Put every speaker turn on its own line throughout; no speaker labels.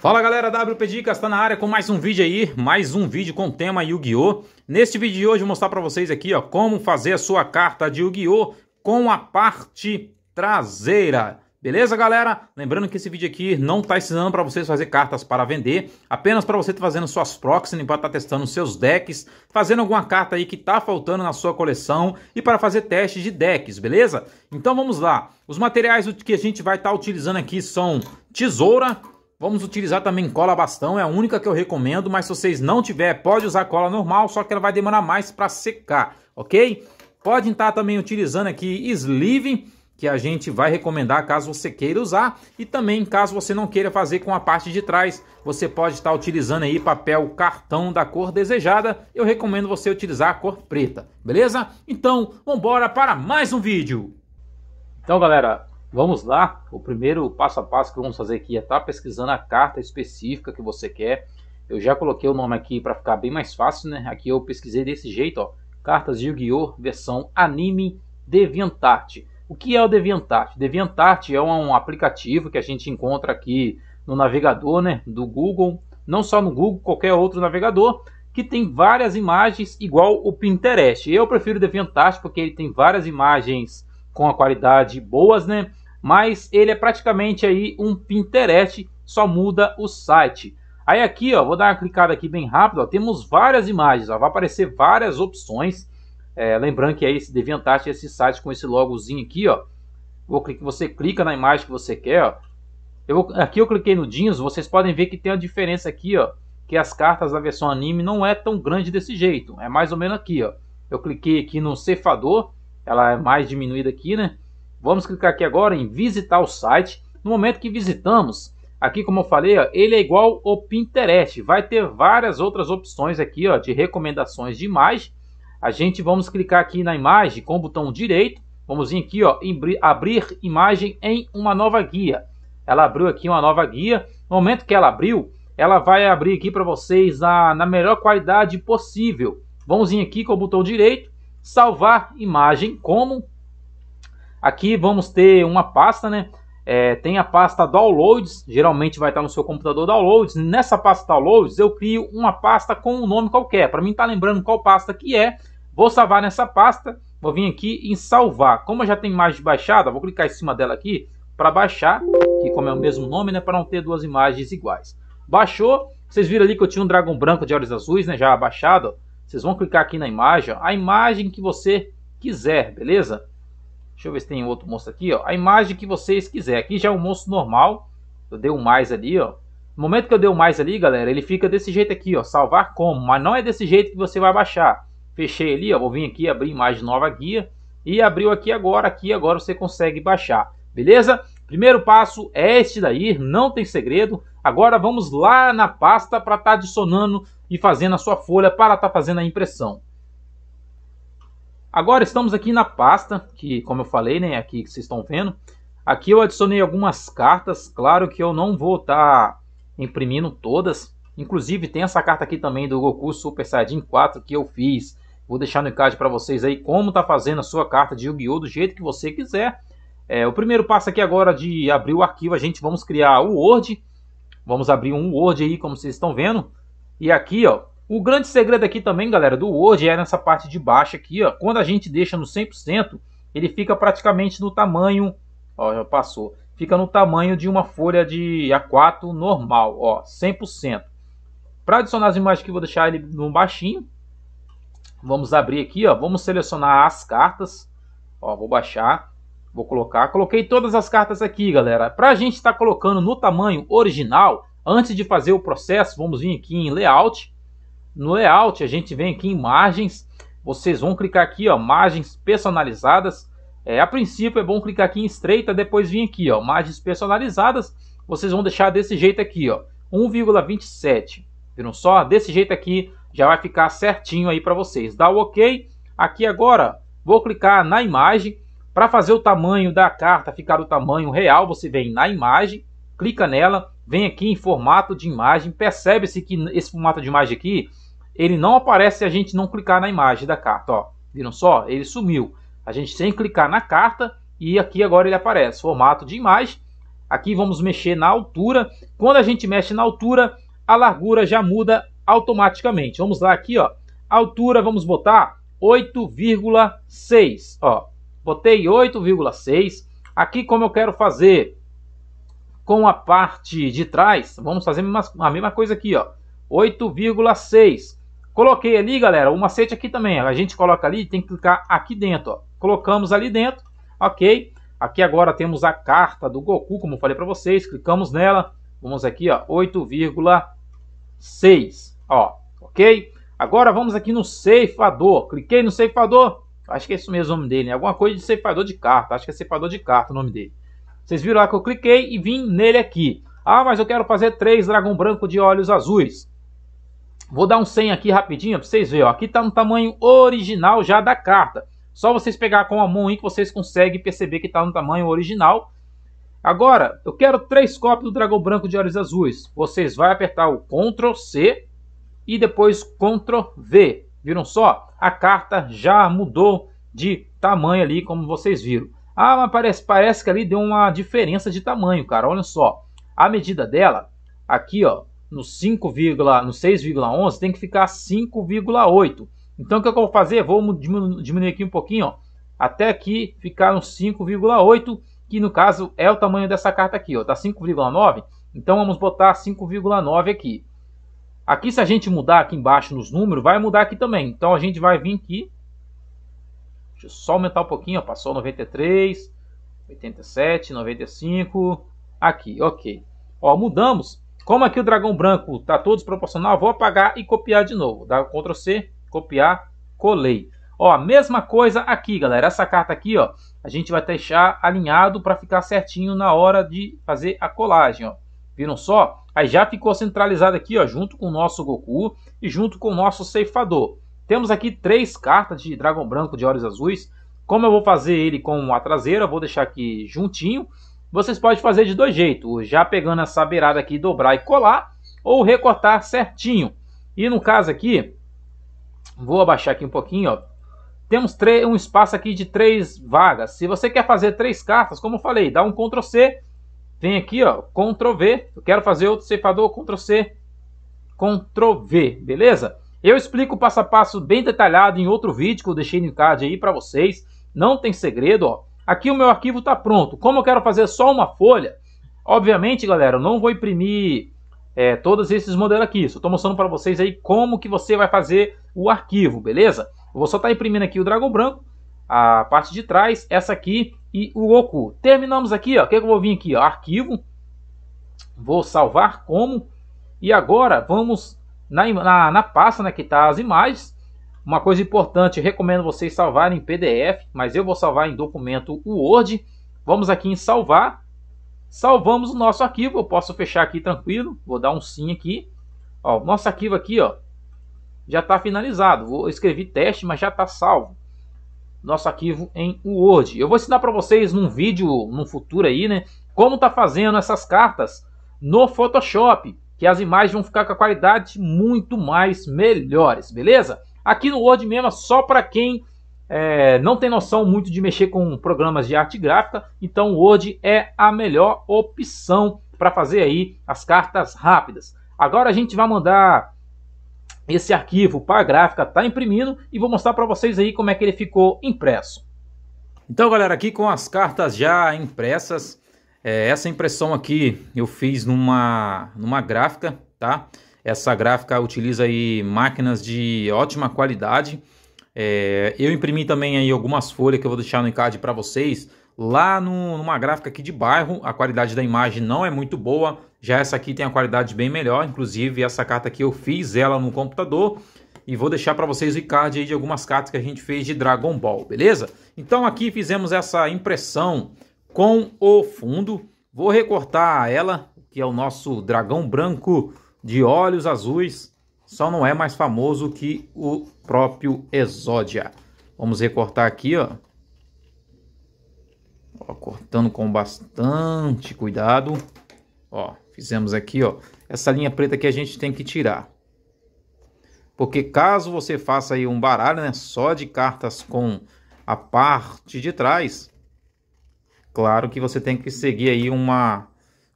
Fala galera, WP Dicas está na área com mais um vídeo aí, mais um vídeo com o tema Yu-Gi-Oh! Neste vídeo de hoje vou mostrar para vocês aqui ó, como fazer a sua carta de Yu-Gi-Oh! com a parte traseira. Beleza, galera? Lembrando que esse vídeo aqui não está ensinando para vocês fazer cartas para vender, apenas para você estar tá fazendo suas proxies, para estar tá testando seus decks, fazendo alguma carta aí que está faltando na sua coleção e para fazer teste de decks, beleza? Então vamos lá. Os materiais que a gente vai estar tá utilizando aqui são tesoura, Vamos utilizar também cola bastão, é a única que eu recomendo, mas se vocês não tiver, pode usar cola normal, só que ela vai demorar mais para secar, ok? Pode estar tá também utilizando aqui sleeve, que a gente vai recomendar caso você queira usar, e também caso você não queira fazer com a parte de trás, você pode estar tá utilizando aí papel cartão da cor desejada, eu recomendo você utilizar a cor preta, beleza? Então, vamos embora para mais um vídeo! Então, galera, Vamos lá, o primeiro passo a passo que vamos fazer aqui é estar tá pesquisando a carta específica que você quer. Eu já coloquei o nome aqui para ficar bem mais fácil, né? Aqui eu pesquisei desse jeito, ó. Cartas de Yu-Gi-Oh! versão anime Deviantart. O que é o Deviantart? Deviantart é um aplicativo que a gente encontra aqui no navegador, né? Do Google, não só no Google, qualquer outro navegador, que tem várias imagens igual o Pinterest. Eu prefiro o Deviantart porque ele tem várias imagens com a qualidade boas, né? mas ele é praticamente aí um Pinterest, só muda o site. Aí aqui, ó, vou dar uma clicada aqui bem rápido, ó, temos várias imagens, ó, vai aparecer várias opções. É, lembrando que é esse DeviantArt, esse site com esse logozinho aqui, ó. Vou clicar, você clica na imagem que você quer, ó. Eu aqui eu cliquei no jeans, vocês podem ver que tem a diferença aqui, ó, que as cartas da versão anime não é tão grande desse jeito, é mais ou menos aqui, ó. Eu cliquei aqui no cefador, ela é mais diminuída aqui, né? Vamos clicar aqui agora em visitar o site. No momento que visitamos, aqui como eu falei, ó, ele é igual o Pinterest. Vai ter várias outras opções aqui ó, de recomendações de imagem. A gente vamos clicar aqui na imagem com o botão direito. Vamos vir aqui ó, em abrir imagem em uma nova guia. Ela abriu aqui uma nova guia. No momento que ela abriu, ela vai abrir aqui para vocês a, na melhor qualidade possível. Vamos vir aqui com o botão direito, salvar imagem como Aqui vamos ter uma pasta, né? É, tem a pasta Downloads, geralmente vai estar no seu computador Downloads. Nessa pasta Downloads eu crio uma pasta com um nome qualquer. Para mim tá lembrando qual pasta que é. Vou salvar nessa pasta, vou vir aqui em salvar. Como eu já tem imagem baixada, vou clicar em cima dela aqui para baixar, que como é o mesmo nome, né, para não ter duas imagens iguais. Baixou, vocês viram ali que eu tinha um dragão branco de olhos azuis, né, já baixado. Vocês vão clicar aqui na imagem, ó, a imagem que você quiser, beleza? Deixa eu ver se tem outro monstro aqui, ó. A imagem que vocês quiserem. Aqui já é um monstro normal. Eu dei um mais ali, ó. No momento que eu dei o um mais ali, galera, ele fica desse jeito aqui, ó. Salvar como. Mas não é desse jeito que você vai baixar. Fechei ali, ó. Vou vir aqui, abrir imagem nova guia. E abriu aqui agora. Aqui agora você consegue baixar. Beleza? Primeiro passo é este daí. Não tem segredo. Agora vamos lá na pasta para estar tá adicionando e fazendo a sua folha para estar tá fazendo a impressão. Agora estamos aqui na pasta, que como eu falei, né, aqui que vocês estão vendo. Aqui eu adicionei algumas cartas, claro que eu não vou estar tá imprimindo todas. Inclusive tem essa carta aqui também do Goku Super Saiyajin 4 que eu fiz. Vou deixar no card para vocês aí como tá fazendo a sua carta de Yu-Gi-Oh! do jeito que você quiser. É, o primeiro passo aqui agora de abrir o arquivo, a gente vamos criar o Word. Vamos abrir um Word aí, como vocês estão vendo. E aqui, ó, o grande segredo aqui também, galera, do Word é nessa parte de baixo aqui, ó. Quando a gente deixa no 100%, ele fica praticamente no tamanho, ó, já passou. Fica no tamanho de uma folha de A4 normal, ó, 100%. Para adicionar as imagens que vou deixar ele no baixinho. Vamos abrir aqui, ó, vamos selecionar as cartas. Ó, vou baixar, vou colocar. Coloquei todas as cartas aqui, galera. Para a gente estar tá colocando no tamanho original, antes de fazer o processo, vamos vir aqui em Layout no layout, a gente vem aqui em margens. Vocês vão clicar aqui, ó, margens personalizadas. É, a princípio é bom clicar aqui em estreita, depois vir aqui, ó, margens personalizadas. Vocês vão deixar desse jeito aqui, ó, 1,27. Viram só? Desse jeito aqui já vai ficar certinho aí para vocês. Dá o OK. Aqui agora, vou clicar na imagem. Para fazer o tamanho da carta ficar o tamanho real, você vem na imagem, clica nela, vem aqui em formato de imagem. Percebe-se que esse formato de imagem aqui ele não aparece se a gente não clicar na imagem da carta. Ó. Viram só? Ele sumiu. A gente tem que clicar na carta e aqui agora ele aparece. Formato de imagem. Aqui vamos mexer na altura. Quando a gente mexe na altura, a largura já muda automaticamente. Vamos lá aqui, ó. Altura, vamos botar 8,6. Ó, botei 8,6. Aqui como eu quero fazer com a parte de trás, vamos fazer a mesma coisa aqui, ó. 8,6. Coloquei ali, galera, o macete aqui também. A gente coloca ali, tem que clicar aqui dentro. Ó. Colocamos ali dentro, ok. Aqui agora temos a carta do Goku, como falei para vocês. Clicamos nela. Vamos aqui, ó, 8,6. Ó, ok? Agora vamos aqui no ceifador. Cliquei no ceifador. Acho que é isso mesmo o nome dele, né? Alguma coisa de ceifador de carta. Acho que é ceifador de carta o nome dele. Vocês viram lá que eu cliquei e vim nele aqui. Ah, mas eu quero fazer três dragão branco de olhos azuis. Vou dar um 100 aqui rapidinho para vocês verem. Ó. Aqui está no tamanho original já da carta. Só vocês pegar com a mão aí que vocês conseguem perceber que está no tamanho original. Agora, eu quero três cópias do dragão branco de olhos azuis. Vocês vão apertar o Ctrl C e depois Ctrl V. Viram só? A carta já mudou de tamanho ali, como vocês viram. Ah, mas parece, parece que ali deu uma diferença de tamanho, cara. Olha só. A medida dela, aqui, ó, no 5, no 6,11 tem que ficar 5,8. Então o é que eu vou fazer? Vou diminuir aqui um pouquinho, ó, até aqui ficar no 5,8, que no caso é o tamanho dessa carta aqui, ó, tá 5,9. Então vamos botar 5,9 aqui. Aqui se a gente mudar aqui embaixo nos números, vai mudar aqui também. Então a gente vai vir aqui. Deixa eu só aumentar um pouquinho, ó, passou 93, 87, 95, aqui, ok. Ó, mudamos, como aqui o dragão branco está todo desproporcional, vou apagar e copiar de novo. Dá Ctrl C, copiar, colei. Ó, mesma coisa aqui, galera. Essa carta aqui, ó, a gente vai deixar alinhado para ficar certinho na hora de fazer a colagem, ó. Viram só? Aí já ficou centralizado aqui, ó, junto com o nosso Goku e junto com o nosso ceifador. Temos aqui três cartas de dragão branco de olhos azuis. Como eu vou fazer ele com a traseira, vou deixar aqui juntinho vocês podem fazer de dois jeitos, já pegando essa beirada aqui, dobrar e colar, ou recortar certinho. E no caso aqui, vou abaixar aqui um pouquinho, ó. Temos um espaço aqui de três vagas. Se você quer fazer três cartas, como eu falei, dá um Ctrl C, vem aqui, ó, Ctrl V. Eu quero fazer outro ceifador, Ctrl C, Ctrl V, beleza? Eu explico o passo a passo bem detalhado em outro vídeo que eu deixei no card aí para vocês. Não tem segredo, ó aqui o meu arquivo está pronto. Como eu quero fazer só uma folha, obviamente, galera, eu não vou imprimir é, todos esses modelos aqui. Só estou mostrando para vocês aí como que você vai fazer o arquivo, beleza? Eu vou só estar tá imprimindo aqui o dragão branco, a parte de trás, essa aqui e o Goku. Terminamos aqui, ó. O que, que eu vou vir aqui? Ó, arquivo. Vou salvar como. E agora vamos na, na, na pasta né, que está as imagens. Uma coisa importante, recomendo vocês salvarem em PDF, mas eu vou salvar em documento Word. Vamos aqui em salvar. Salvamos o nosso arquivo, eu posso fechar aqui tranquilo, vou dar um sim aqui. Ó, nosso arquivo aqui, ó, já está finalizado. Vou escrever teste, mas já está salvo. Nosso arquivo em Word. Eu vou ensinar para vocês num vídeo, num futuro aí, né, como está fazendo essas cartas no Photoshop, que as imagens vão ficar com a qualidade muito mais melhores, beleza? Aqui no Word mesmo é só para quem é, não tem noção muito de mexer com programas de arte gráfica, então o Word é a melhor opção para fazer aí as cartas rápidas. Agora a gente vai mandar esse arquivo para a gráfica, tá imprimindo e vou mostrar para vocês aí como é que ele ficou impresso. Então galera, aqui com as cartas já impressas, é, essa impressão aqui eu fiz numa, numa gráfica, tá? Essa gráfica utiliza aí máquinas de ótima qualidade. É, eu imprimi também aí algumas folhas que eu vou deixar no encard para vocês. Lá no, numa gráfica aqui de bairro, a qualidade da imagem não é muito boa. Já essa aqui tem a qualidade bem melhor. Inclusive, essa carta aqui eu fiz ela no computador. E vou deixar para vocês o card aí de algumas cartas que a gente fez de Dragon Ball, beleza? Então aqui fizemos essa impressão com o fundo. Vou recortar ela, que é o nosso dragão branco de olhos azuis, só não é mais famoso que o próprio Exódia. Vamos recortar aqui, ó. ó cortando com bastante cuidado. Ó, fizemos aqui, ó. Essa linha preta que a gente tem que tirar. Porque caso você faça aí um baralho, né, só de cartas com a parte de trás, claro que você tem que seguir aí uma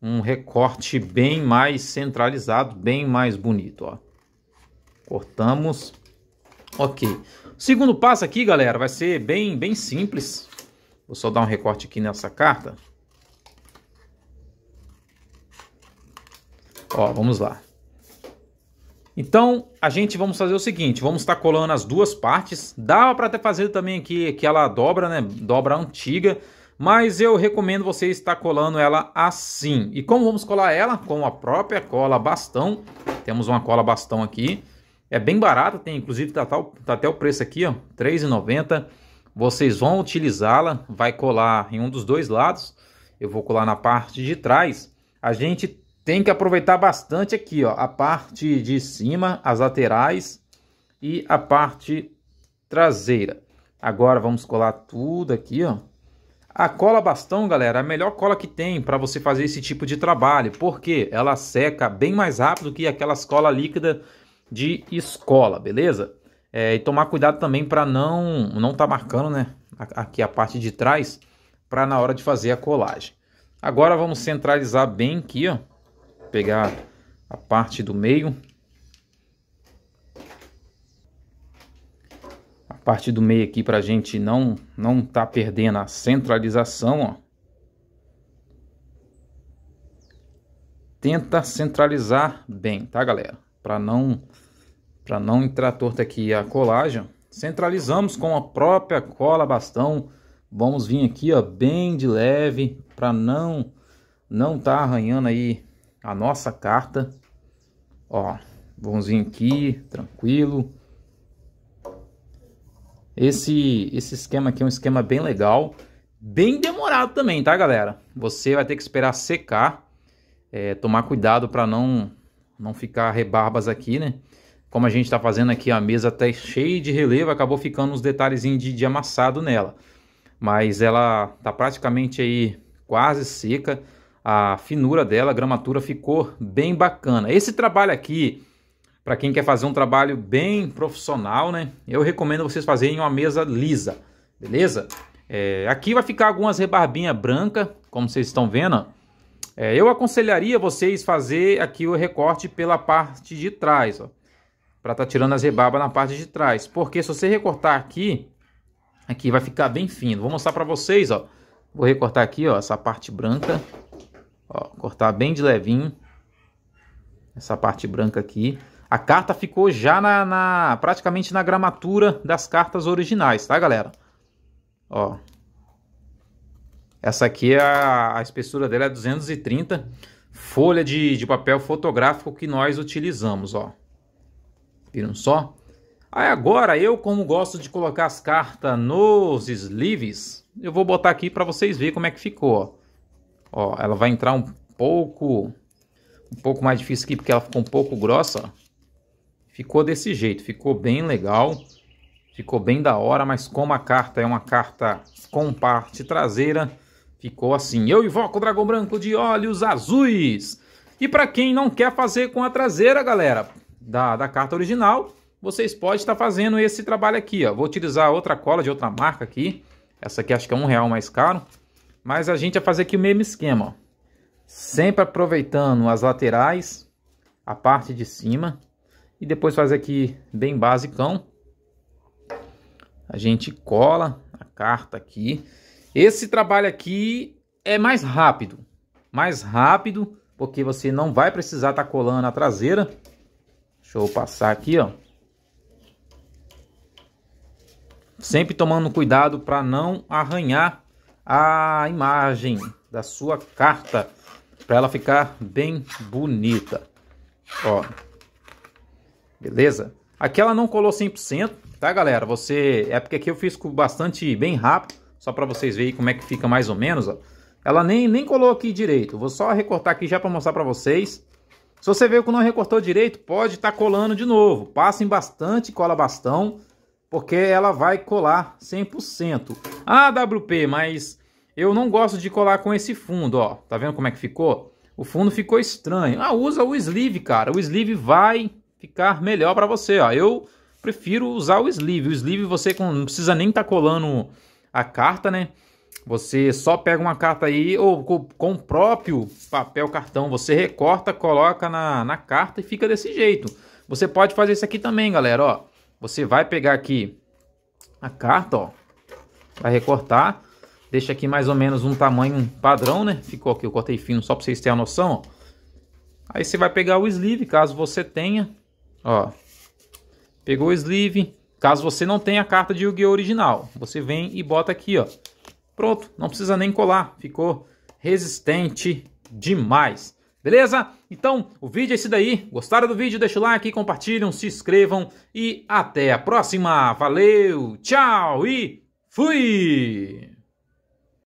um recorte bem mais centralizado, bem mais bonito, ó. Cortamos. Ok. segundo passo aqui, galera, vai ser bem, bem simples. Vou só dar um recorte aqui nessa carta. Ó, vamos lá. Então, a gente vamos fazer o seguinte, vamos estar tá colando as duas partes. Dava para ter fazer também aqui aquela dobra, né? Dobra antiga, mas eu recomendo você estar colando ela assim. E como vamos colar ela? Com a própria cola bastão, temos uma cola bastão aqui, é bem barata, tem inclusive tá, tá, tá até o preço aqui, ó, R$ Vocês vão utilizá-la, vai colar em um dos dois lados, eu vou colar na parte de trás. A gente tem que aproveitar bastante aqui, ó, a parte de cima, as laterais e a parte traseira. Agora vamos colar tudo aqui, ó. A cola bastão, galera, é a melhor cola que tem para você fazer esse tipo de trabalho, porque ela seca bem mais rápido que aquelas cola líquida de escola, beleza? É, e tomar cuidado também para não não tá marcando, né? Aqui a parte de trás para na hora de fazer a colagem. Agora vamos centralizar bem aqui, ó. Pegar a parte do meio parte do meio aqui para a gente não não tá perdendo a centralização, ó. Tenta centralizar bem, tá, galera? Para não para não entrar torta aqui a colagem, centralizamos com a própria cola bastão. Vamos vir aqui, ó, bem de leve, para não não tá arranhando aí a nossa carta. Ó, vamos vir aqui, tranquilo. Esse, esse esquema aqui é um esquema bem legal, bem demorado também, tá galera? Você vai ter que esperar secar, é, tomar cuidado para não, não ficar rebarbas aqui, né? Como a gente está fazendo aqui, a mesa está cheia de relevo, acabou ficando uns detalhezinhos de, de amassado nela. Mas ela tá praticamente aí quase seca, a finura dela, a gramatura ficou bem bacana. Esse trabalho aqui para quem quer fazer um trabalho bem profissional, né? Eu recomendo vocês fazerem uma mesa lisa, beleza? É, aqui vai ficar algumas rebarbinhas branca, como vocês estão vendo. É, eu aconselharia vocês fazer aqui o recorte pela parte de trás, ó. Para estar tá tirando as rebarbas na parte de trás. Porque se você recortar aqui, aqui vai ficar bem fino. Vou mostrar para vocês, ó. Vou recortar aqui, ó, essa parte branca. Ó, cortar bem de levinho. Essa parte branca aqui. A carta ficou já na, na, praticamente na gramatura das cartas originais, tá, galera? Ó. Essa aqui, é a, a espessura dela é 230 folha de, de papel fotográfico que nós utilizamos, ó. Viram só? Aí agora, eu como gosto de colocar as cartas nos sleeves, eu vou botar aqui para vocês verem como é que ficou, ó. ó. ela vai entrar um pouco, um pouco mais difícil aqui porque ela ficou um pouco grossa, ó ficou desse jeito, ficou bem legal, ficou bem da hora, mas como a carta é uma carta com parte traseira, ficou assim. Eu invoco o dragão branco de olhos azuis. E para quem não quer fazer com a traseira, galera, da, da carta original, vocês podem estar fazendo esse trabalho aqui, ó. Vou utilizar outra cola de outra marca aqui. Essa aqui acho que é um real mais caro. Mas a gente vai fazer aqui o mesmo esquema, ó. Sempre aproveitando as laterais, a parte de cima. E depois faz aqui bem basicão. A gente cola a carta aqui. Esse trabalho aqui é mais rápido. Mais rápido, porque você não vai precisar estar tá colando a traseira. Deixa eu passar aqui, ó. Sempre tomando cuidado para não arranhar a imagem da sua carta. Para ela ficar bem bonita. Ó, beleza? Aqui ela não colou 100%, tá galera? Você É porque aqui eu fiz bastante bem rápido, só para vocês verem como é que fica mais ou menos, ó. Ela nem, nem colou aqui direito, vou só recortar aqui já para mostrar para vocês. Se você vê que não recortou direito, pode estar tá colando de novo. Passem bastante, cola bastão, porque ela vai colar 100%. Ah, WP, mas eu não gosto de colar com esse fundo, ó. Tá vendo como é que ficou? O fundo ficou estranho. Ah, usa o sleeve, cara. O sleeve vai ficar melhor para você. Ó. Eu prefiro usar o sleeve. O sleeve você não precisa nem estar tá colando a carta, né? Você só pega uma carta aí, ou com o próprio papel cartão, você recorta, coloca na, na carta e fica desse jeito. Você pode fazer isso aqui também, galera, ó. Você vai pegar aqui a carta, ó. Vai recortar. Deixa aqui mais ou menos um tamanho padrão, né? Ficou aqui, eu cortei fino só para vocês terem a noção, ó. Aí você vai pegar o sleeve, caso você tenha. Ó. Pegou o sleeve. Caso você não tenha a carta de Yu-Gi-Oh! original, você vem e bota aqui, ó. Pronto, não precisa nem colar. Ficou resistente demais. Beleza? Então, o vídeo é esse daí. Gostaram do vídeo? Deixa o like, compartilham, se inscrevam e até a próxima. Valeu, tchau e fui!